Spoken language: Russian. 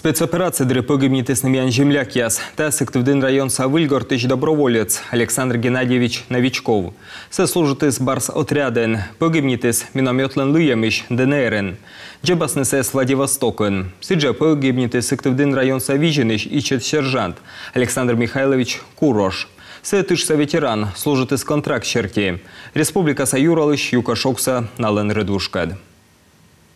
Спецоперациядри погибнітесным ян земляк яс. Тас активдин район Савильгор тыч доброволец Александр Геннадьевич Новичков. Се служит из барс отряден, погибнітес минометлен лыямищ ДНРен. Джебас несе с Владивостокен. Сиджа погибнітес активдин район Савиженищ и чет сержант Александр Михайлович Курош. Се тыш ветеран, служит из контракт черти. Республика Саюралыш, Юкашокса, Нален Редушкад.